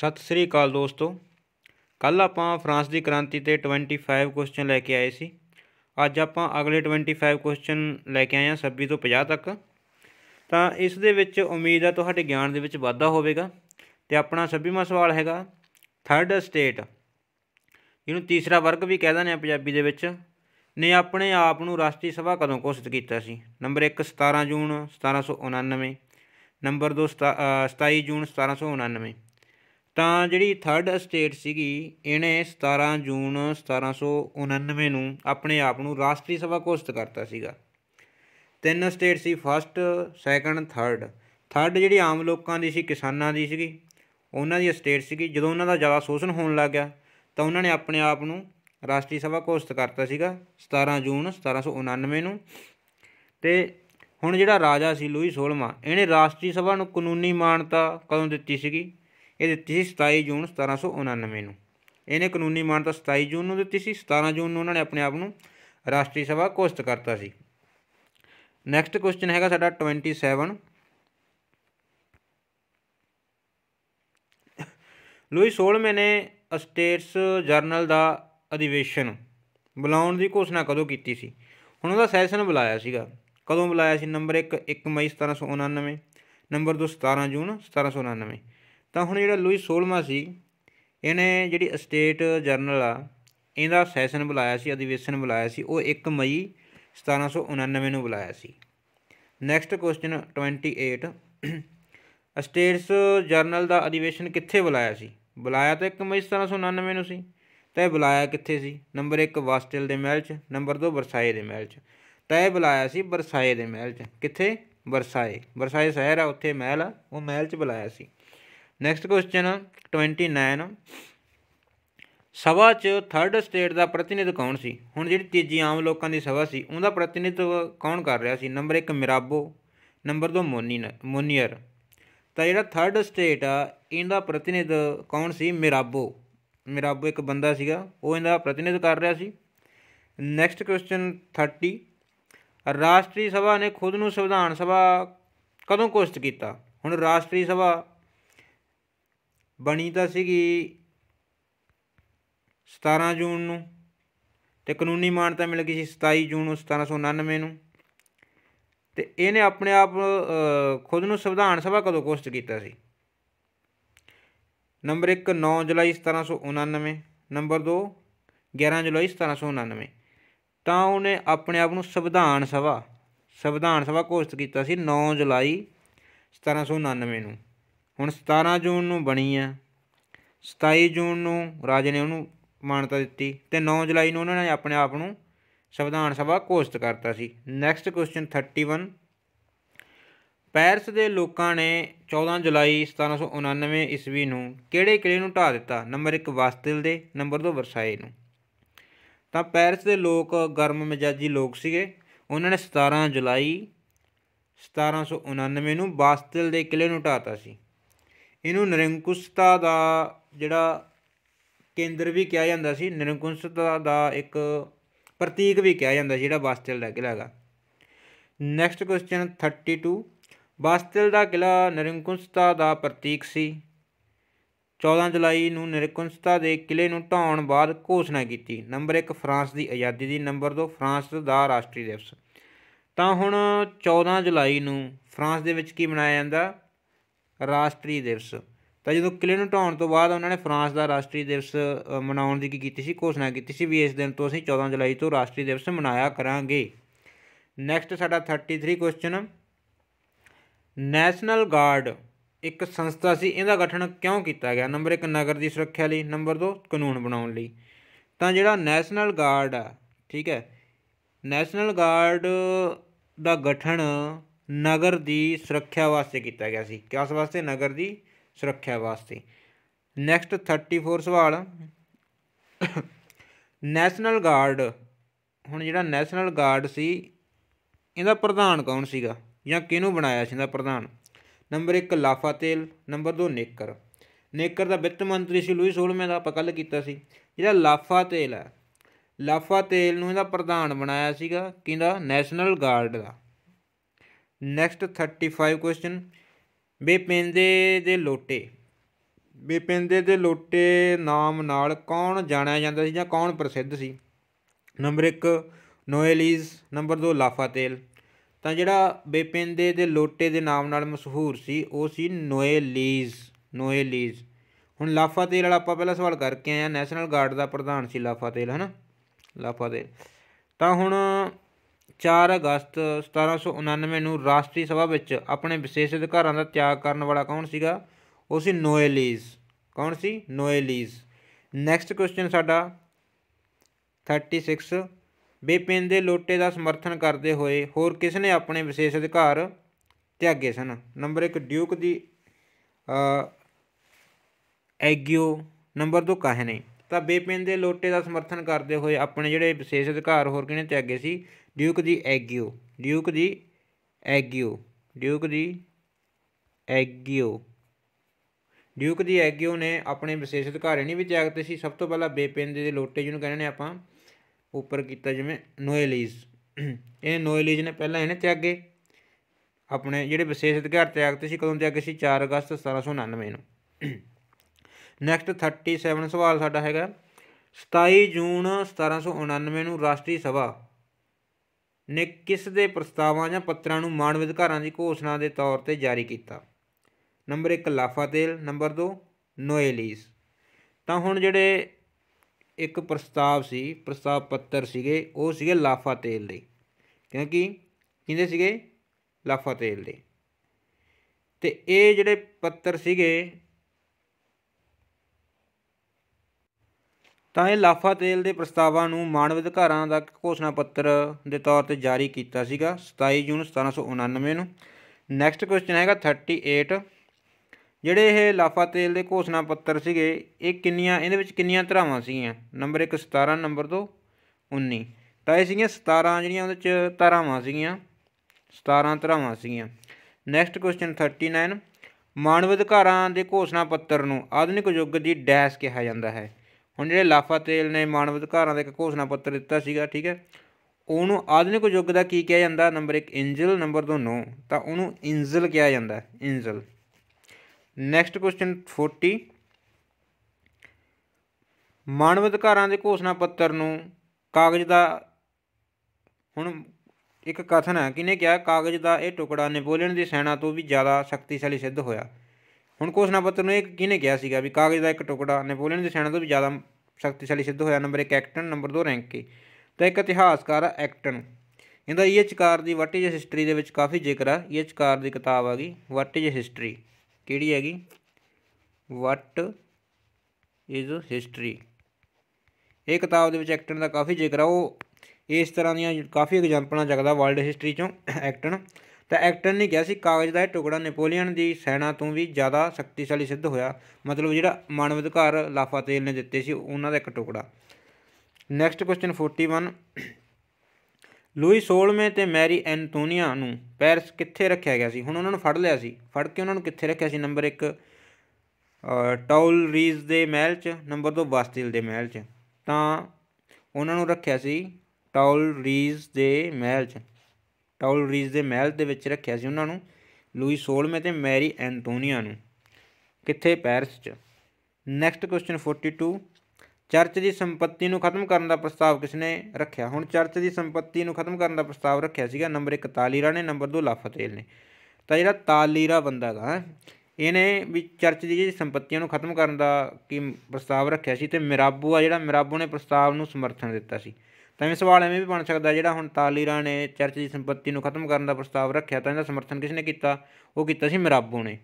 ਸਤਿ ਸ੍ਰੀ ਅਕਾਲ ਦੋਸਤੋ ਕੱਲ ਆਪਾਂ ਫਰਾਂਸ ਦੀ ਕ੍ਰਾਂਤੀ ਤੇ 25 ਕੁਐਸਚਨ ਲੈ ਕੇ ਆਏ ਸੀ ਅੱਜ ਆਪਾਂ ਅਗਲੇ 25 ਕੁਐਸਚਨ ਲੈ ਕੇ ਆਏ ਹਾਂ 26 ਤੋਂ 50 ਤੱਕ ਤਾਂ ਇਸ ਦੇ ਵਿੱਚ ਉਮੀਦ ਹੈ ਤੁਹਾਡੇ ਗਿਆਨ ਦੇ ਵਿੱਚ ਵਾਧਾ ਹੋਵੇਗਾ ਤੇ ਆਪਣਾ 26ਵਾਂ ਸਵਾਲ ਹੈਗਾ ਥਰਡ ਸਟੇਟ ਇਹਨੂੰ ਤੀਸਰਾ ਵਰਗ ਵੀ ਕਹਿ ਦਿੰਦੇ ਆ ਪੰਜਾਬੀ ਦੇ ਵਿੱਚ ਨੇ ਆਪਣੇ ਆਪ ਨੂੰ ਰਾਸ਼ਟਰੀ ਸਭਾ ਕਦੋਂ ਘੋਸ਼ਿਤ ਕੀਤਾ ਸੀ ਨੰਬਰ 1 17 ਜੂਨ 1789 ਨੰਬਰ 2 27 ਜੂਨ 1789 ਤਾਂ ਜਿਹੜੀ 3rd ਸਟੇਟ ਸੀਗੀ ਇਹਨੇ 17 ਜੂਨ 1789 ਨੂੰ ਆਪਣੇ ਆਪ ਨੂੰ ਰਾਸ਼ਟਰੀ ਸਭਾ ਘੋਸ਼ਿਤ ਕਰਤਾ ਸੀਗਾ ਤਿੰਨ ਸਟੇਟ ਸੀ 1st 2nd 3rd 3rd ਜਿਹੜੀ ਆਮ ਲੋਕਾਂ ਦੀ ਸੀ ਕਿਸਾਨਾਂ ਦੀ ਸੀਗੀ ਉਹਨਾਂ ਦੀ ਸਟੇਟ ਸੀਗੀ ਜਦੋਂ ਉਹਨਾਂ ਦਾ ਜ਼ਿਆਦਾ ਸ਼ੋਸ਼ਣ ਹੋਣ ਲੱਗ ਗਿਆ ਤਾਂ ਉਹਨਾਂ ਨੇ ਆਪਣੇ ਆਪ ਨੂੰ ਰਾਸ਼ਟਰੀ ਸਭਾ ਘੋਸ਼ਿਤ ਕਰਤਾ ਸੀਗਾ 17 ਜੂਨ 1789 ਨੂੰ ਤੇ ਹੁਣ ਜਿਹੜਾ ਰਾਜਾ ਸੀ ਲੂਈ 16ਵਾਂ ਇਹਨੇ ਰਾਸ਼ਟਰੀ ਸਭਾ ਨੂੰ ਕਾਨੂੰਨੀ ਮਾਨਤਾ ਕਦੋਂ ਦਿੱਤੀ ਸੀਗੀ ਇਹ ਦਿੱਤੀ ਸੀ 27 ਜੂਨ 1799 ਨੂੰ ਇਹਨੇ ਕਾਨੂੰਨੀ ਮਾਨਤਾ 27 ਜੂਨ ਨੂੰ ਦਿੱਤੀ ਸੀ 17 ਜੂਨ ਨੂੰ ਉਹਨਾਂ ਨੇ ਆਪਣੇ ਆਪ ਨੂੰ ਰਾਸ਼ਟਰੀ ਸਭਾ ਘੋਸ਼ਿਤ ਕਰਤਾ ਸੀ ਨੈਕਸਟ ਕੁਐਸਚਨ ਹੈਗਾ ਸਾਡਾ 27 ਲੂਈ 16 ਨੇ ਸਟੇਟਸ ਜਰਨਲ ਦਾ ਅਧਿਵੇਸ਼ਨ ਬੁਲਾਉਣ ਦੀ ਘੋਸ਼ਣਾ ਕਦੋਂ ਕੀਤੀ ਸੀ ਹੁਣ ਉਹਦਾ ਸੈਸ਼ਨ ਬੁਲਾਇਆ ਸੀਗਾ ਕਦੋਂ ਬੁਲਾਇਆ ਸੀ ਨੰਬਰ 1 1 ਮਈ 1799 ਨੰਬਰ 2 17 ਜੂਨ 1799 ਤਾਂ ਹੁਣ ਜਿਹੜਾ ਲੂਈ 16ਵਾਂ ਸੀ ਇਹਨੇ ਜਿਹੜੀ ਸਟੇਟ ਜਰਨਲ ਆ ਇਹਦਾ ਸੈਸ਼ਨ ਬੁਲਾਇਆ ਸੀ ਅਧਿਵੇਸ਼ਨ ਬੁਲਾਇਆ ਸੀ ਉਹ 1 ਮਈ 1789 ਨੂੰ ਬੁਲਾਇਆ ਸੀ ਨੈਕਸਟ ਕੁਐਸਚਨ 28 ਸਟੇਟਸ ਜਰਨਲ ਦਾ ਅਧਿਵੇਸ਼ਨ ਕਿੱਥੇ ਬੁਲਾਇਆ ਸੀ ਬੁਲਾਇਆ ਤਾਂ 1 ਮਈ 1789 ਨੂੰ ਸੀ ਤਾਂ ਇਹ ਬੁਲਾਇਆ ਕਿੱਥੇ ਸੀ ਨੰਬਰ 1 ਵਾਸਟੇਲ ਦੇ ਮਹਿਲ 'ਚ ਨੰਬਰ 2 ਵਰਸਾਏ ਦੇ ਮਹਿਲ 'ਚ ਤਾਂ ਇਹ ਬੁਲਾਇਆ ਸੀ ਵਰਸਾਏ ਦੇ ਮਹਿਲ 'ਚ ਕਿੱਥੇ ਵਰਸਾਏ ਵਰਸਾਏ ਸ਼ਹਿਰ ਆ ਉੱਥੇ ਮਹਿਲ ਆ ਉਹ ਮਹਿਲ 'ਚ ਬੁਲਾਇਆ ਸੀ ਨੈਕਸਟ ਕੁਐਸਚਨ 29 ਸਭਾ 'ਚ ਥਰਡ ਸਟੇਟ ਦਾ ਪ੍ਰਤੀਨਿਧ ਕੌਣ ਸੀ ਹੁਣ ਜਿਹੜੀ ਤੀਜੀ ਆਮ ਲੋਕਾਂ ਦੀ ਸਭਾ ਸੀ ਉਹਦਾ ਪ੍ਰਤੀਨਿਧ ਕੌਣ ਕਰ ਰਿਹਾ ਸੀ ਨੰਬਰ 1 ਮਿਰਾਬੋ ਨੰਬਰ 2 ਮੋਨੀ ਮੋਨੀਅਰ ਤਾਂ ਜਿਹੜਾ ਥਰਡ ਸਟੇਟ ਆ ਇਹਦਾ ਪ੍ਰਤੀਨਿਧ ਕੌਣ ਸੀ ਮਿਰਾਬੋ ਮਿਰਾਬੋ ਇੱਕ ਬੰਦਾ ਸੀਗਾ ਉਹ ਇਹਦਾ ਪ੍ਰਤੀਨਿਧ ਕਰ ਰਿਹਾ ਸੀ ਨੈਕਸਟ ਕੁਐਸਚਨ 30 ਰਾਸ਼ਟਰੀ ਸਭਾ ਨੇ ਖੁਦ ਨੂੰ ਸੰਵਿਧਾਨ ਸਭਾ ਕਦੋਂ ਘੋਸ਼ਿਤ ਕੀਤਾ ਹੁਣ ਰਾਸ਼ਟਰੀ ਸਭਾ ਬਣੀ ਤਾਂ ਸੀਗੀ 17 ਜੂਨ ਨੂੰ ਤੇ ਕਾਨੂੰਨੀ ਮਾਨਤਾ ਮਿਲ ਗਈ ਸੀ 27 ਜੂਨ 1799 ਨੂੰ ਤੇ ਇਹਨੇ ਆਪਣੇ ਆਪ ਖੁਦ ਨੂੰ ਸੰਵਿਧਾਨ ਸਭਾ ਕਦੋਂ ਕੋਸਟ ਕੀਤਾ ਸੀ ਨੰਬਰ 1 9 ਜੁਲਾਈ 1799 ਨੰਬਰ 2 11 ਜੁਲਾਈ 1799 ਤਾਂ ਉਹਨੇ ਆਪਣੇ ਆਪ ਨੂੰ ਸੰਵਿਧਾਨ ਸਭਾ ਸੰਵਿਧਾਨ ਸਭਾ ਕੋਸਟ ਕੀਤਾ ਸੀ 9 ਜੁਲਾਈ 1799 ਨੂੰ ਹੁਣ 17 ਜੂਨ ਨੂੰ ਬਣੀ ਆ 27 ਜੂਨ ਨੂੰ ਰਾਜੇ ਨੇ ਉਹਨੂੰ ਮਾਨਤਾ ਦਿੱਤੀ ਤੇ 9 ਜੁਲਾਈ ਨੂੰ ਉਹਨਾਂ ਨੇ ਆਪਣੇ ਆਪ ਨੂੰ ਸੰਵਿਧਾਨ ਸਭਾ ਘੋਸ਼ਿਤ ਕਰਤਾ ਸੀ ਨੈਕਸਟ ਕੁਐਸਚਨ 31 ਪੈਰਿਸ ਦੇ ਲੋਕਾਂ ਨੇ 14 ਜੁਲਾਈ 1789 ਈਸਵੀ ਨੂੰ ਕਿਹੜੇ ਕਿਲੇ ਨੂੰ ਢਾ ਦਿੱਤਾ ਨੰਬਰ 1 ਵਾਸਤਿਲ ਦੇ ਨੰਬਰ 2 ਵਰਸਾਏ ਨੂੰ ਤਾਂ ਪੈਰਿਸ ਦੇ ਲੋਕ ਗਰਮ ਮਿਜਾਜੀ ਲੋਕ ਸੀਗੇ ਉਹਨਾਂ ਨੇ 17 ਜੁਲਾਈ 1789 ਨੂੰ ਬਾਸਤਿਲ ਦੇ ਕਿਲੇ ਨੂੰ ਢਾਤਾ ਸੀ ਇਹਨੂੰ ਨਿਰੰਕੁਸ਼ਤਾ ਦਾ ਜਿਹੜਾ ਕੇਂਦਰ ਵੀ ਕਿਹਾ ਜਾਂਦਾ ਸੀ ਨਿਰੰਕੁਸ਼ਤਾ ਦਾ ਇੱਕ ਪ੍ਰਤੀਕ ਵੀ ਕਿਹਾ ਜਾਂਦਾ ਜਿਹੜਾ ਬਾਸਤਲ ਦਾ ਕਿਲਾ ਹੈਗਾ ਨੈਕਸਟ ਕੁਐਸਚਨ 32 ਬਾਸਤਲ ਦਾ ਕਿਲਾ ਨਿਰੰਕੁਸ਼ਤਾ ਦਾ ਪ੍ਰਤੀਕ ਸੀ 14 ਜੁਲਾਈ ਨੂੰ ਨਿਰੰਕੁਸ਼ਤਾ ਦੇ ਕਿਲੇ ਨੂੰ ਢਾਉਣ ਬਾਅਦ ਘੋਸ਼ਣਾ ਕੀਤੀ ਨੰਬਰ 1 ਫਰਾਂਸ ਦੀ ਆਜ਼ਾਦੀ ਦੀ ਨੰਬਰ 2 ਫਰਾਂਸ ਦਾ ਰਾਸ਼ਟਰੀ ਦਿਵਸ ਤਾਂ ਹੁਣ 14 ਜੁਲਾਈ ਨੂੰ ਫਰਾਂਸ ਦੇ ਵਿੱਚ ਕੀ ਮਨਾਇਆ ਜਾਂਦਾ ਰਾਸ਼ਟਰੀ ਦਿਵਸ ਤਾਂ ਜਦੋਂ ਕਿਲੇ ਨੂੰ ਢਾਉਣ ਤੋਂ ਬਾਅਦ ਉਹਨਾਂ ਨੇ ਫਰਾਂਸ ਦਾ ਰਾਸ਼ਟਰੀ ਦਿਵਸ ਮਨਾਉਣ ਦੀ ਕੀ ਕੀਤੀ ਸੀ ਘੋਸ਼ਣਾ ਕੀਤੀ ਸੀ ਵੀ ਇਸ ਦਿਨ ਤੋਂ ਅਸੀਂ 14 ਜੁਲਾਈ ਤੋਂ ਰਾਸ਼ਟਰੀ ਦਿਵਸ ਮਨਾਇਆ ਕਰਾਂਗੇ ਨੈਕਸਟ ਸਾਡਾ 33 ਕੁਐਸਚਨ ਨੈਸ਼ਨਲ ਗਾਰਡ ਇੱਕ ਸੰਸਥਾ ਸੀ ਇਹਦਾ ਗਠਨ ਕਿਉਂ ਕੀਤਾ ਗਿਆ ਨੰਬਰ 1 ਨਗਰ ਦੀ ਸੁਰੱਖਿਆ ਲਈ ਨੰਬਰ 2 ਕਾਨੂੰਨ ਬਣਾਉਣ ਲਈ ਤਾਂ ਜਿਹੜਾ ਨੈਸ਼ਨਲ ਗਾਰਡ ਆ ਠੀਕ ਹੈ ਨੈਸ਼ਨਲ ਗਾਰਡ ਦਾ ਗਠਨ ਨਗਰ ਦੀ ਸੁਰੱਖਿਆ ਵਾਸਤੇ ਕੀਤਾ ਗਿਆ ਸੀ ਕਿਸ ਵਾਸਤੇ ਨਗਰ ਦੀ ਸੁਰੱਖਿਆ ਵਾਸਤੇ ਨੈਕਸਟ 34 ਸਵਾਲ ਨੈਸ਼ਨਲ ਗਾਰਡ ਹੁਣ ਜਿਹੜਾ ਨੈਸ਼ਨਲ ਗਾਰਡ ਸੀ ਇਹਦਾ ਪ੍ਰਧਾਨ ਕੌਣ ਸੀਗਾ ਜਾਂ ਕਿਹਨੂੰ ਬਣਾਇਆ ਸੀ ਇਹਦਾ ਪ੍ਰਧਾਨ ਨੰਬਰ 1 ਲਾਫਾ ਤੇਲ ਨੰਬਰ 2 ਨੇਕਰ ਨੇਕਰ ਦਾ ਵਿੱਤ ਮੰਤਰੀ ਸੀ ਲੂਈ 16ਵੇਂ ਦਾ ਆਪਾਂ ਕੱਲ ਕੀਤਾ ਸੀ ਜਿਹੜਾ ਲਾਫਾ ਤੇਲ ਹੈ ਲਾਫਾ ਤੇਲ ਨੂੰ ਇਹਦਾ ਪ੍ਰਧਾਨ ਬਣਾਇਆ ਸੀਗਾ ਕਿਹਦਾ ਨੈਸ਼ਨਲ ਗਾਰਡ ਦਾ ਨੈਕਸਟ 35 ਕੁਐਸਚਨ ਬੇਪਿੰਦੇ ਦੇ ਲੋਟੇ ਬੇਪਿੰਦੇ ਦੇ ਲੋਟੇ ਨਾਮ ਨਾਲ ਕੌਣ ਜਾਣਿਆ ਜਾਂਦਾ ਸੀ ਜਾਂ ਕੌਣ ਪ੍ਰਸਿੱਧ ਸੀ ਨੰਬਰ 1 ਨੋਇਲੀਸ ਨੰਬਰ 2 ਲਾਫਾਤੇਲ ਤਾਂ ਜਿਹੜਾ ਬੇਪਿੰਦੇ ਦੇ ਲੋਟੇ ਦੇ ਨਾਮ ਨਾਲ ਮਸ਼ਹੂਰ ਸੀ ਉਹ ਸੀ ਨੋਇਲੀਸ ਨੋਇਲੀਸ ਹੁਣ ਲਾਫਾਤੇਲ ਵਾਲਾ ਆਪਾਂ ਪਹਿਲਾਂ ਸਵਾਲ ਕਰਕੇ ਆਇਆ ਨੈਸ਼ਨਲ ਗਾਰਡ ਦਾ ਪ੍ਰਧਾਨ ਸੀ ਲਾਫਾਤੇਲ ਹਨਾ ਲਾਫਾਤੇਲ ਤਾਂ ਹੁਣ 4 ਅਗਸਤ 1799 ਨੂੰ ਰਾਸ਼ਟਰੀ ਸਭਾ ਵਿੱਚ ਆਪਣੇ ਵਿਸ਼ੇਸ਼ ਅਧਿਕਾਰਾਂ ਦਾ ਤਿਆਗ ਕਰਨ ਵਾਲਾ ਕੌਣ ਸੀਗਾ ਉਹ ਸੀ ਨੋਏਲੀਸ ਕੌਣ ਸੀ ਨੋਏਲੀਸ ਨੈਕਸਟ ਕੁਐਸਚਨ ਸਾਡਾ 36 ਬੇਪਿੰਦ ਦੇ ਲੋਟੇ ਦਾ ਸਮਰਥਨ ਕਰਦੇ ਹੋਏ ਹੋਰ ਕਿਸ ਨੇ ਆਪਣੇ ਵਿਸ਼ੇਸ਼ ਅਧਿਕਾਰ ਤਿਆਗੇ ਸਨ ਨੰਬਰ 1 ਡਿਊਕ ਦੀ ਅ ਐਗਿਓ ਨੰਬਰ 2 ਕਾਹਨੇ ਤਾਂ ਬੇਪਿੰਦ ਦੇ ਲੋਟੇ ਦਾ ਸਮਰਥਨ ਕਰਦੇ ਹੋਏ ਆਪਣੇ ਜਿਹੜੇ ਵਿਸ਼ੇਸ਼ ਅਧਿਕਾਰ ਹੋਰ ਕਿਹਨੇ ਤਿਆਗੇ ਸੀ ਡਿਊਕ ਦੀ ਐਗਿਓ ਡਿਊਕ ਦੀ ਐਗਿਓ ਡਿਊਕ ਦੀ ਐਗਿਓ ਡਿਊਕ ਦੀ ਐਗਿਓ ਨੇ ਆਪਣੇ ਵਿਸ਼ੇਸ਼ ਅਧਿਕਾਰੀ ਨਹੀਂ ਵਿੱਚ ਐਕਟ ਸੀ ਸਭ ਤੋਂ ਪਹਿਲਾਂ ਬੇਪਿੰਦ ਦੇ ਲੋਟੇ ਜਿਹਨੂੰ ਕਹਿੰਦੇ ਨੇ ਆਪਾਂ ਉੱਪਰ ਕੀਤਾ ਜਿਵੇਂ ਨੋਇਲੀਜ਼ ਇਹ ਨੋਇਲੀਜ਼ ਨੇ ਪਹਿਲਾਂ ਇਹਨੇ ਤਿਆਗੇ ਆਪਣੇ ਜਿਹੜੇ ਵਿਸ਼ੇਸ਼ ਅਧਿਕਾਰ ਤਿਆਗਤੇ ਸੀ ਕਦੋਂ ਤਿਆਗੇ ਸੀ 4 ਅਗਸਤ 1799 ਨੂੰ ਨੈਕਸਟ 37 ਸਵਾਲ ਸਾਡਾ ਹੈਗਾ 27 ਜੂਨ 1799 ਨੂੰ ਰਾਸ਼ਟਰੀ ਸਭਾ ਨੇ ਕਿਸ ਦੇ ਪ੍ਰਸਤਾਵਾਂ ਜਾਂ ਪੱਤਰਾਂ ਨੂੰ ਮਾਨਵ ਅਧਿਕਾਰਾਂ ਦੀ ਘੋਸ਼ਣਾ ਦੇ ਤੌਰ ਤੇ ਜਾਰੀ ਕੀਤਾ ਨੰਬਰ 1 ਲਾਫਾਤੇਲ ਨੰਬਰ 2 ਨੋਇਲੀਸ ਤਾਂ ਹੁਣ ਜਿਹੜੇ ਇੱਕ ਪ੍ਰਸਤਾਵ ਸੀ ਪ੍ਰਸਤਾਵ ਪੱਤਰ ਸੀਗੇ ਉਹ ਸੀਗੇ ਲਾਫਾਤੇਲ ਦੇ ਕਿਉਂਕਿ ਕਿੰਦੇ ਸੀਗੇ ਲਾਫਾਤੇਲ ਦੇ ਤੇ ਇਹ ਜਿਹੜੇ ਪੱਤਰ ਸੀਗੇ ਤਾਂ ਇਹ ਲਾਫਾ ਤੇਲ ਦੇ ਪ੍ਰਸਤਾਵਾਂ ਨੂੰ ਮਾਨਵ ਅਧਿਕਾਰਾਂ ਦਾ ਘੋਸ਼ਣਾ ਪੱਤਰ ਦੇ ਤੌਰ ਤੇ ਜਾਰੀ ਕੀਤਾ ਸੀਗਾ 27 ਜੂਨ 1799 ਨੂੰ ਨੈਕਸਟ ਕੁਐਸਚਨ ਹੈਗਾ 38 ਜਿਹੜੇ ਇਹ ਲਾਫਾ ਤੇਲ ਦੇ ਘੋਸ਼ਣਾ ਪੱਤਰ ਸੀਗੇ ਇਹ ਕਿੰਨੀਆਂ ਇਹਦੇ ਵਿੱਚ ਕਿੰਨੀਆਂ ਧਰਾਵਾਂ ਸੀਗੀਆਂ ਨੰਬਰ 1 17 ਨੰਬਰ 2 19 ਤਾਂ ਇਹ ਸੀਗੀਆਂ 17 ਜਿਹੜੀਆਂ ਉਹਦੇ ਚ ਧਰਾਵਾਂ ਸੀਗੀਆਂ 17 ਧਰਾਵਾਂ ਸੀਗੀਆਂ ਨੈਕਸਟ ਕੁਐਸਚਨ 39 ਮਾਨਵ ਅਧਿਕਾਰਾਂ ਦੇ ਘੋਸ਼ਣਾ ਪੱਤਰ ਨੂੰ ਆਧੁਨਿਕ ਯੁੱਗ ਦੀ ਡੈਸ਼ ਕਿਹਾ ਜਾਂਦਾ ਹੈ ਹੁਣ ਜਿਹੜੇ ਲਾਫਾ ਤੇਲ ਨੇ ਮਾਨਵ ਅਧਿਕਾਰਾਂ ਦਾ ਇੱਕ ਘੋਸ਼ਣਾ ਪੱਤਰ ਦਿੱਤਾ ਸੀਗਾ ਠੀਕ ਹੈ ਉਹਨੂੰ ਆਧੁਨਿਕ ਯੁੱਗ ਦਾ ਕੀ ਕਿਹਾ ਜਾਂਦਾ ਨੰਬਰ 1 ਇੰਜਲ ਨੰਬਰ 2 ਨੋ ਤਾਂ ਉਹਨੂੰ ਇੰਜਲ ਕਿਹਾ ਜਾਂਦਾ ਇੰਜਲ ਨੈਕਸਟ ਕੁਐਸਚਨ 40 ਮਾਨਵ ਅਧਿਕਾਰਾਂ ਦੇ ਘੋਸ਼ਣਾ ਪੱਤਰ ਨੂੰ ਕਾਗਜ਼ ਦਾ ਹੁਣ ਇੱਕ ਕਥਨ ਹੈ ਕਿਨੇ ਕਿਹਾ ਕਾਗਜ਼ ਦਾ ਇਹ ਟੁਕੜਾ ਨੈਪੋਲੀਅਨ ਦੀ ਸੈਨਾ ਤੋਂ ਵੀ ਜ਼ਿਆਦਾ ਸ਼ਕਤੀਸ਼ਾਲੀ ਸਿੱਧ ਹੋਇਆ ਹੁਣ ਕੋਸ਼ਨਾ ਪੱਤਰ ਨੂੰ ਇਹ ਕਿਹਨੇ ਕਿਹਾ ਸੀਗਾ ਵੀ ਕਾਗਜ਼ ਦਾ ਇੱਕ ਟੁਕੜਾ ਨੈਪੋਲੀਅਨ ਦੇ ਸੈਨਾ ਤੋਂ ਵੀ ਜ਼ਿਆਦਾ ਸ਼ਕਤੀਸ਼ਾਲੀ ਸਿੱਧ ਹੋਇਆ ਨੰਬਰ 1 ਐਕਟਨ ਨੰਬਰ 2 ਰੈਂਕੇ ਤਾਂ ਇੱਕ ਇਤਿਹਾਸਕਾਰ ਐਕਟਨ ਇਹਦਾ ਇਹ e ਚਕਾਰ ਦੀ ਵਾਟ ਇਜ਼ ਹਿਸਟਰੀ ਦੇ ਵਿੱਚ ਕਾਫੀ ਜ਼ਿਕਰ ਆ ਇਹ e ਚਕਾਰ ਦੀ ਕਿਤਾਬ ਆ ਗਈ ਵਾਟ ਇਜ਼ ਹਿਸਟਰੀ ਕਿਹੜੀ ਹੈਗੀ ਵਾਟ ਇਜ਼ ਹਿਸਟਰੀ ਇਹ ਕਿਤਾਬ ਦੇ ਵਿੱਚ ਐਕਟਨ ਦਾ ਕਾਫੀ ਜ਼ਿਕਰ ਆ ਉਹ ਇਸ ਤਰ੍ਹਾਂ ਦੀਆਂ ਕਾਫੀ ਐਗਜ਼ਾਮਪਲਾਂ ਚੱਕਦਾ ਵਰਲਡ ਹਿਸਟਰੀ ਚੋਂ ਐਕਟਨ ਤਾਂ ਐਕਟਰ ਨੇ ਕਿਹਾ ਸੀ ਕਾਗਜ਼ ਦਾ ਇਹ ਟੁਕੜਾ ਨੈਪੋਲੀਅਨ ਦੀ ਸੈਨਾ ਤੋਂ ਵੀ ਜ਼ਿਆਦਾ ਸ਼ਕਤੀਸ਼ਾਲੀ ਸਿੱਧ ਹੋਇਆ ਮਤਲਬ ਜਿਹੜਾ ਮਾਨਵ ਅਧਿਕਾਰ ਲਾਫਾ ਤੇਲ ਨੇ ਦਿੱਤੇ ਸੀ ਉਹਨਾਂ ਦਾ ਇੱਕ ਟੁਕੜਾ ਨੈਕਸਟ ਕੁਐਸਚਨ 41 ਲੂਈ 16ਵੇਂ ਤੇ ਮੈਰੀ ਐਂਟੋਨੀਆ ਨੂੰ ਪੈਰਿਸ ਕਿੱਥੇ ਰੱਖਿਆ ਗਿਆ ਸੀ ਹੁਣ ਉਹਨਾਂ ਨੂੰ ਫੜ ਲਿਆ ਸੀ ਫੜ ਕੇ ਉਹਨਾਂ ਨੂੰ ਕਿੱਥੇ ਰੱਖਿਆ ਸੀ ਨੰਬਰ 1 ਟਾਉਲ ਰੀਜ਼ ਦੇ ਮਹਿਲ 'ਚ ਨੰਬਰ 2 ਬਾਸਟਿਲ ਦੇ ਮਹਿਲ 'ਚ ਤਾਂ ਉਹਨਾਂ ਨੂੰ ਰੱਖਿਆ ਸੀ ਟਾਉਲ ਰੀਜ਼ ਦੇ ਮਹਿਲ 'ਚ ਟੌਲ ਰੀਜ ਦੇ ਮਹਿਲ ਦੇ ਵਿੱਚ ਰੱਖਿਆ ਸੀ ਉਹਨਾਂ ਨੂੰ ਲੂਈ 16ਵੇਂ ਤੇ ਮੈਰੀ ਐਂਟੋਨੀਆ ਨੂੰ ਕਿੱਥੇ ਪੈਰਿਸ 'ਚ ਨੈਕਸਟ ਕੁਐਸਚਨ 42 ਚਰਚ ਦੀ ਸੰਪਤੀ ਨੂੰ ਖਤਮ ਕਰਨ ਦਾ ਪ੍ਰਸਤਾਵ ਕਿਸ ਨੇ ਰੱਖਿਆ ਹੁਣ ਚਰਚ ਦੀ ਸੰਪਤੀ ਨੂੰ ਖਤਮ ਕਰਨ ਦਾ ਪ੍ਰਸਤਾਵ ਰੱਖਿਆ ਸੀਗਾ ਨੰਬਰ 1 ਤਾਲੀਰਾ ਨੇ ਨੰਬਰ 2 ਲਾਫਤੇਲ ਨੇ ਤਾਂ ਜਿਹੜਾ ਤਾਲੀਰਾ ਬੰਦਾ ਦਾ ਇਹਨੇ ਵੀ ਚਰਚ ਦੀ ਜਿਹੜੀ ਸੰਪਤੀਆਂ ਨੂੰ ਖਤਮ ਕਰਨ ਦਾ ਕੀ ਪ੍ਰਸਤਾਵ ਰੱਖਿਆ ਸੀ ਤੇ ਮਿਰਾਬੂ ਆ ਜਿਹੜਾ ਮਿਰਾਬੂ ਨੇ ਪ੍ਰਸਤਾਵ ਨੂੰ ਸਮਰਥਨ ਦਿੱਤਾ ਸੀ ਤਾਂ ਇਹ ਸਵਾਲ ਐਵੇਂ ਵੀ ਬਣ ਸਕਦਾ ਜਿਹੜਾ ਹੁਣ ਤਾਲੀਰਾ ਨੇ ਚਰਚ ਦੀ ਸੰਪਤੀ ਨੂੰ ਖਤਮ ਕਰਨ ਦਾ ਪ੍ਰਸਤਾਵ ਰੱਖਿਆ ਤਾਂ ਇਹਦਾ ਸਮਰਥਨ ਕਿਸ ਨੇ ਕੀਤਾ ਉਹ ਕੀਤਾ ਸੀ ਮਰਾਬੂ ਨੇ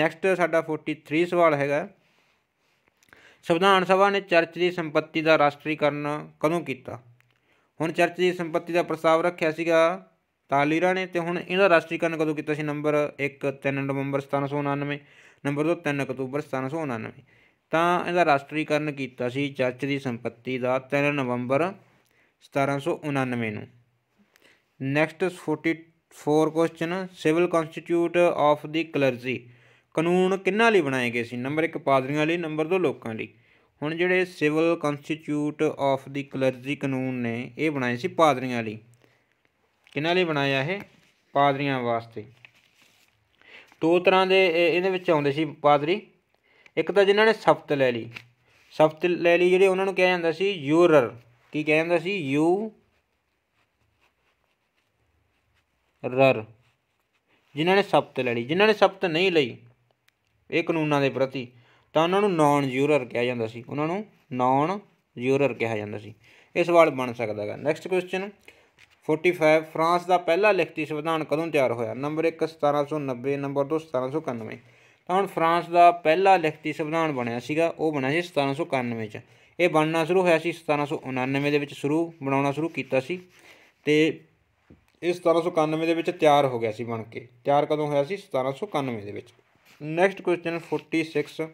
ਨੈਕਸਟ ਸਾਡਾ 43 ਸਵਾਲ ਹੈਗਾ ਸੰਵਿਧਾਨ ਸਭਾ ਨੇ ਚਰਚ ਦੀ ਸੰਪਤੀ ਦਾ ਰਾਸ਼ਟਰੀਕਰਨ ਕਦੋਂ ਕੀਤਾ ਹੁਣ ਚਰਚ ਦੀ ਸੰਪਤੀ ਦਾ ਪ੍ਰਸਤਾਵ ਰੱਖਿਆ ਸੀਗਾ ਤਾਲੀਰਾ ਨੇ ਤੇ ਹੁਣ ਇਹਦਾ ਰਾਸ਼ਟਰੀਕਰਨ ਕਦੋਂ ਕੀਤਾ ਸੀ ਨੰਬਰ 1 3 ਨਵੰਬਰ 1799 ਨੰਬਰ 2 3 ਅਕਤੂਬਰ 1799 ਤਾਂ ਇਹਦਾ ਰਾਸ਼ਟਰੀਕਰਨ ਕੀਤਾ ਸੀ ਚਰਚ ਦੀ ਸੰਪਤੀ ਦਾ 3 ਨਵੰਬਰ 1799 ਨੂੰ next 44 question civil constitute of the clergy ਕਾਨੂੰਨ ਕਿੰਨਾਂ ਲਈ ਬਣਾਏ ਗਏ ਸੀ ਨੰਬਰ 1 ਪਾਦਰੀਆਂ ਲਈ ਨੰਬਰ 2 ਲੋਕਾਂ ਲਈ ਹੁਣ ਜਿਹੜੇ civil constitute of the clergy ਕਾਨੂੰਨ ਨੇ ਇਹ ਬਣਾਏ ਸੀ ਪਾਦਰੀਆਂ ਲਈ ਕਿੰਨਾਂ ਲਈ ਬਣਾਇਆ ਇਹ ਪਾਦਰੀਆਂ ਵਾਸਤੇ ਦੋ ਤਰ੍ਹਾਂ ਦੇ ਇਹਦੇ ਵਿੱਚ ਆਉਂਦੇ ਸੀ ਪਾਦਰੀ ਇੱਕ ਤਾਂ ਜਿਨ੍ਹਾਂ ਨੇ ਸਫਤ ਲੈ ਲਈ ਸਫਤ ਲੈ ਲਈ ਜਿਹੜੇ ਉਹਨਾਂ ਨੂੰ ਕਿਹਾ ਜਾਂਦਾ ਸੀ ਯੂਰਰ ਕੀ ਕਹਿੰਦਾ ਸੀ ਯੂ ਰਰ ਜਿਨ੍ਹਾਂ ਨੇ ਸਬਤ ਲੈ ਲਈ ਜਿਨ੍ਹਾਂ ਨੇ ਸਬਤ ਨਹੀਂ ਲਈ ਇਹ ਕਾਨੂੰਨਾਂ ਦੇ ਪ੍ਰਤੀ ਤਾਂ ਉਹਨਾਂ ਨੂੰ ਨਾਨ ਜੂਰਰ ਕਿਹਾ ਜਾਂਦਾ ਸੀ ਉਹਨਾਂ ਨੂੰ ਨਾਨ ਜੂਰਰ ਕਿਹਾ ਜਾਂਦਾ ਸੀ ਇਹ ਸਵਾਲ ਬਣ ਸਕਦਾ ਹੈ ਨੈਕਸਟ ਕੁਐਸਚਨ 45 ਫਰਾਂਸ ਦਾ ਪਹਿਲਾ ਲਿਖਤੀ ਸੰਵਿਧਾਨ ਕਦੋਂ ਤਿਆਰ ਹੋਇਆ ਨੰਬਰ 1 1790 ਨੰਬਰ 2 1791 ਤਾਂ ਹੁਣ ਫਰਾਂਸ ਦਾ ਪਹਿਲਾ ਲਿਖਤੀ ਸੰਵਿਧਾਨ ਬਣਿਆ ਸੀਗਾ ਉਹ ਬਣਿਆ ਸੀ 1791 ਚ ਇਹ ਬਣਨਾ ਸ਼ੁਰੂ ਹੋਇਆ ਸੀ 1799 ਦੇ ਵਿੱਚ ਸ਼ੁਰੂ ਬਣਾਉਣਾ ਸ਼ੁਰੂ ਕੀਤਾ ਸੀ ਤੇ ਇਹ 1799 ਦੇ ਵਿੱਚ ਤਿਆਰ ਹੋ ਗਿਆ ਸੀ ਬਣ ਕੇ ਤਿਆਰ ਕਦੋਂ ਹੋਇਆ ਸੀ 1799 ਦੇ ਵਿੱਚ ਨੈਕਸਟ ਕੁਐਸਚਨ 46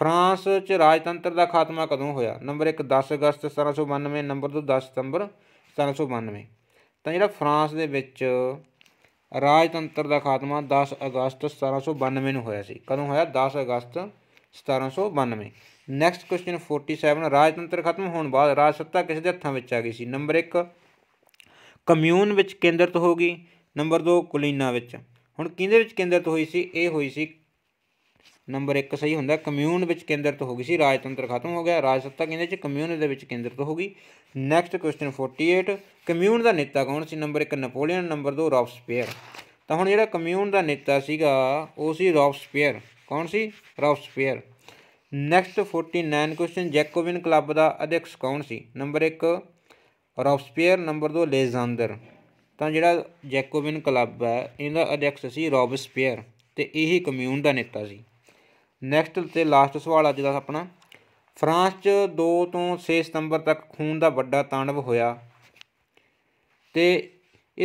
ਫਰਾਂਸ 'ਚ ਰਾਜਤੰਤਰ ਦਾ ਖਾਤਮਾ ਕਦੋਂ ਹੋਇਆ ਨੰਬਰ 1 10 ਅਗਸਤ 1792 ਨੰਬਰ 2 10 ਸਤੰਬਰ 1792 ਤਾਂ ਜਿਹੜਾ ਫਰਾਂਸ ਦੇ ਵਿੱਚ ਰਾਜਤੰਤਰ ਦਾ ਖਾਤਮਾ 10 ਅਗਸਤ 1792 ਨੂੰ ਹੋਇਆ ਸੀ ਕਦੋਂ ਹੋਇਆ 10 ਅਗਸਤ 1792 ਨੈਕਸਟ ਕੁਐਸਚਨ 47 ਰਾਜਤੰਤਰ ਖਤਮ ਹੋਣ ਬਾਅਦ ਰਾਜ ਸੱਤਾ ਕਿਸ ਦੇ ਹੱਥਾਂ ਵਿੱਚ ਆ ਗਈ ਸੀ ਨੰਬਰ 1 ਕਮਿਊਨ ਵਿੱਚ ਕੇਂਦਰਿਤ ਹੋ ਗਈ ਨੰਬਰ 2 ਕੁਲੀਨਾ ਵਿੱਚ ਹੁਣ ਕਿਹਦੇ ਵਿੱਚ ਕੇਂਦਰਿਤ ਹੋਈ ਸੀ ਇਹ ਹੋਈ ਸੀ ਨੰਬਰ 1 ਸਹੀ ਹੁੰਦਾ ਕਮਿਊਨ ਵਿੱਚ ਕੇਂਦਰਿਤ ਹੋ ਗਈ ਸੀ ਰਾਜਤੰਤਰ ਖਤਮ ਹੋ ਗਿਆ ਰਾਜ ਸੱਤਾ ਕਿਹਦੇ ਵਿੱਚ ਕਮਿਊਨ ਦੇ ਵਿੱਚ ਕੇਂਦਰਿਤ ਹੋ ਗਈ ਨੈਕਸਟ ਕੁਐਸਚਨ 48 ਕਮਿਊਨ ਦਾ ਨੇਤਾ ਕੌਣ ਸੀ ਨੰਬਰ 1 ਨੈਪੋਲੀਅਨ ਨੰਬਰ 2 ਰੌਬਸਪੀਅਰ ਤਾਂ ਹੁਣ ਜਿਹੜਾ ਕਮਿਊਨ ਦਾ ਨੇਤਾ ਸੀਗਾ ਉਹ ਸੀ ਰੌਬਸਪੀਅਰ ਕੌਣ ਸੀ Robespierre next 49 question Jacobin club ਦਾ ਅਧਿਕਸ਼ ਕੌਣ ਸੀ ਨੰਬਰ 1 ਰੌਬਸਪੀਅਰ ਨੰਬਰ 2 ਲੇਜ਼ਾਂਡਰ ਤਾਂ ਜਿਹੜਾ ਜੈਕੋਬਿਨ ਕਲੱਬ ਹੈ ਇਹਦਾ ਅਧਿਕਸ਼ ਸੀ ਰੌਬਸਪੀਅਰ ਤੇ ਇਹੀ ਕਮਿਊਨ ਦਾ ਨੇਤਾ ਸੀ ਨੈਕਸਟ ਤੇ ਲਾਸਟ ਸਵਾਲ ਅੱਜ ਦਾ ਆਪਣਾ ਫਰਾਂਸ 'ਚ 2 ਤੋਂ 6 ਸਤੰਬਰ ਤੱਕ ਖੂਨ ਦਾ ਵੱਡਾ ਤਾਂਡਵ ਹੋਇਆ ਤੇ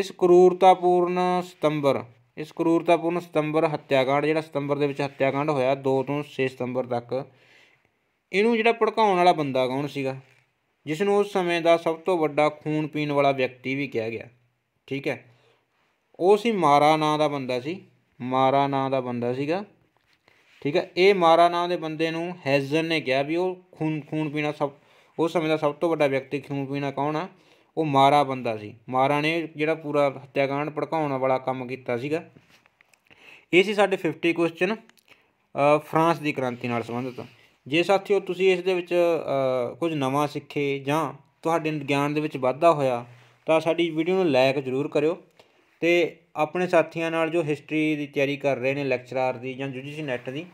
ਇਸ ਕਰੂਰਤਾਪੂਰਨ ਸਤੰਬਰ ਇਸ ਕਰੂਰਤਾਪੂਰਨ ਸਤੰਬਰ ਹੱਤਿਆਕਾਂਡ ਜਿਹੜਾ ਸਤੰਬਰ ਦੇ ਵਿੱਚ ਹੱਤਿਆਕਾਂਡ ਹੋਇਆ 2 ਤੋਂ 6 ਸਤੰਬਰ ਤੱਕ ਇਹਨੂੰ ਜਿਹੜਾ ਭੜਕਾਉਣ ਵਾਲਾ ਬੰਦਾ ਕੌਣ ਸੀਗਾ ਜਿਸ ਨੂੰ ਉਸ ਸਮੇਂ ਦਾ ਸਭ ਤੋਂ ਵੱਡਾ ਖੂਨ ਪੀਣ ਵਾਲਾ ਵਿਅਕਤੀ ਵੀ ਕਿਹਾ ਗਿਆ ਠੀਕ ਹੈ ਉਹ ਸੀ ਮਾਰਾ ਨਾਂ ਦਾ ਬੰਦਾ ਸੀ ਮਾਰਾ ਨਾਂ ਦਾ ਬੰਦਾ ਸੀਗਾ ਠੀਕ ਹੈ ਇਹ ਮਾਰਾ ਨਾਂ ਦੇ ਬੰਦੇ ਨੂੰ ਹੈਜ਼ਨ ਨੇ ਕਿਹਾ ਵੀ ਉਹ ਖੂਨ ਖੂਨ ਪੀਣਾ ਸਭ ਉਸ ਸਮੇਂ ਦਾ ਸਭ ਤੋਂ ਵੱਡਾ ਵਿਅਕਤੀ ਖੂਨ ਪੀਣਾ ਕੌਣ ਆ ਉਹ ਮਾਰਾ ਬੰਦਾ ਸੀ ਮਾਰਾ ਨੇ ਜਿਹੜਾ ਪੂਰਾ ਹੱਤਿਆਕਾਂਡ ਭੜਕਾਉਣ ਵਾਲਾ ਕੰਮ ਕੀਤਾ ਸੀਗਾ ਇਹ ਸੀ ਸਾਡੇ 50 ਕੁਐਸਚਨ ਫਰਾਂਸ ਦੀ ਕ੍ਰਾਂਤੀ ਨਾਲ ਸੰਬੰਧਿਤ ਜੇ ਸਾਥੀਓ ਤੁਸੀਂ ਇਸ ਦੇ ਵਿੱਚ ਕੁਝ ਨਵਾਂ ਸਿੱਖੇ ਜਾਂ ਤੁਹਾਡੇ ਗਿਆਨ ਦੇ ਵਿੱਚ ਵਾਧਾ ਹੋਇਆ ਤਾਂ ਸਾਡੀ ਵੀਡੀਓ ਨੂੰ ਲਾਇਕ ਜ਼ਰੂਰ ਕਰਿਓ ਤੇ ਆਪਣੇ ਸਾਥੀਆਂ ਨਾਲ ਜੋ ਹਿਸਟਰੀ ਦੀ ਤਿਆਰੀ ਕਰ ਰਹੇ ਨੇ ਲੈਕਚਰਾਰ ਦੀ ਜਾਂ ਯੂਜੀਸੀ ਨੈਟ ਦੀ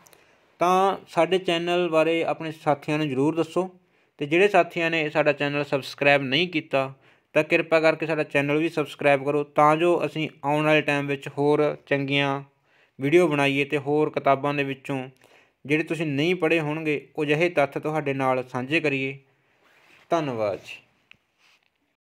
ਤਾਂ ਸਾਡੇ ਚੈਨਲ ਬਾਰੇ ਆਪਣੇ ਸਾਥੀਆਂ ਨੂੰ ਜ਼ਰੂਰ ਦੱਸੋ ਤੇ ਜਿਹੜੇ ਸਾਥੀਆਂ ਨੇ ਸਾਡਾ ਚੈਨਲ ਸਬਸਕ੍ਰਾਈਬ ਨਹੀਂ ਕੀਤਾ ਤਾਂ ਕਿਰਪਾ ਕਰਕੇ ਸਾਡਾ ਚੈਨਲ ਵੀ ਸਬਸਕ੍ਰਾਈਬ ਕਰੋ ਤਾਂ ਜੋ ਅਸੀਂ ਆਉਣ ਵਾਲੇ ਟਾਈਮ ਵਿੱਚ ਹੋਰ ਚੰਗੀਆਂ ਵੀਡੀਓ ਬਣਾਈਏ ਤੇ ਹੋਰ ਕਿਤਾਬਾਂ ਦੇ ਵਿੱਚੋਂ ਜਿਹੜੇ ਤੁਸੀਂ ਨਹੀਂ ਪੜ੍ਹੇ ਹੋਣਗੇ ਉਹ ਜਿਹੇ ਤੱਥ ਤੁਹਾਡੇ ਨਾਲ ਸਾਂਝੇ ਕਰੀਏ ਧੰਨਵਾਦ ਜੀ